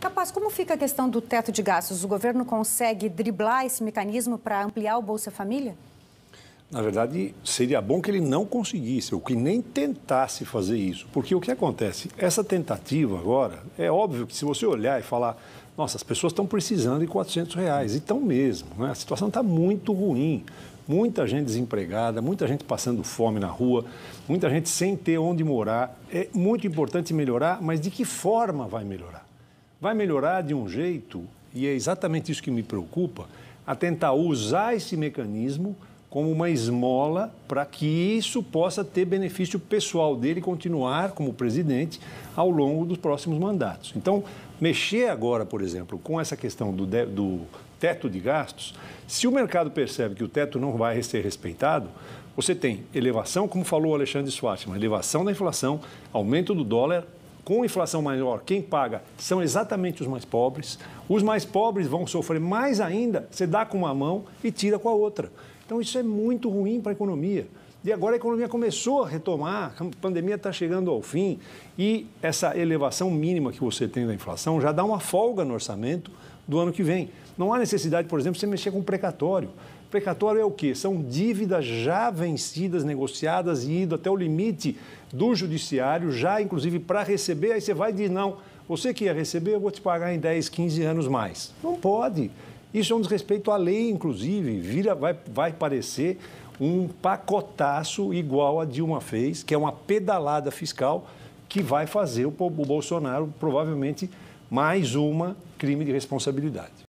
Capaz, como fica a questão do teto de gastos? O governo consegue driblar esse mecanismo para ampliar o Bolsa Família? Na verdade, seria bom que ele não conseguisse, ou que nem tentasse fazer isso. Porque o que acontece? Essa tentativa agora, é óbvio que se você olhar e falar, nossa, as pessoas estão precisando de 400 reais, e estão mesmo, né? a situação está muito ruim. Muita gente desempregada, muita gente passando fome na rua, muita gente sem ter onde morar. É muito importante melhorar, mas de que forma vai melhorar? vai melhorar de um jeito, e é exatamente isso que me preocupa, a tentar usar esse mecanismo como uma esmola para que isso possa ter benefício pessoal dele continuar como presidente ao longo dos próximos mandatos. Então, mexer agora, por exemplo, com essa questão do, do teto de gastos, se o mercado percebe que o teto não vai ser respeitado, você tem elevação, como falou o Alexandre uma elevação da inflação, aumento do dólar, com inflação maior, quem paga são exatamente os mais pobres. Os mais pobres vão sofrer mais ainda, você dá com uma mão e tira com a outra. Então, isso é muito ruim para a economia. E agora a economia começou a retomar, a pandemia está chegando ao fim e essa elevação mínima que você tem da inflação já dá uma folga no orçamento do ano que vem. Não há necessidade, por exemplo, de você mexer com precatório. Precatório é o quê? São dívidas já vencidas, negociadas e indo até o limite do judiciário, já inclusive para receber, aí você vai e diz, não, você que ia receber, eu vou te pagar em 10, 15 anos mais. Não pode. Isso é um desrespeito à lei, inclusive. Vira, vai, vai parecer um pacotaço igual a Dilma fez, que é uma pedalada fiscal que vai fazer o Bolsonaro provavelmente mais uma crime de responsabilidade.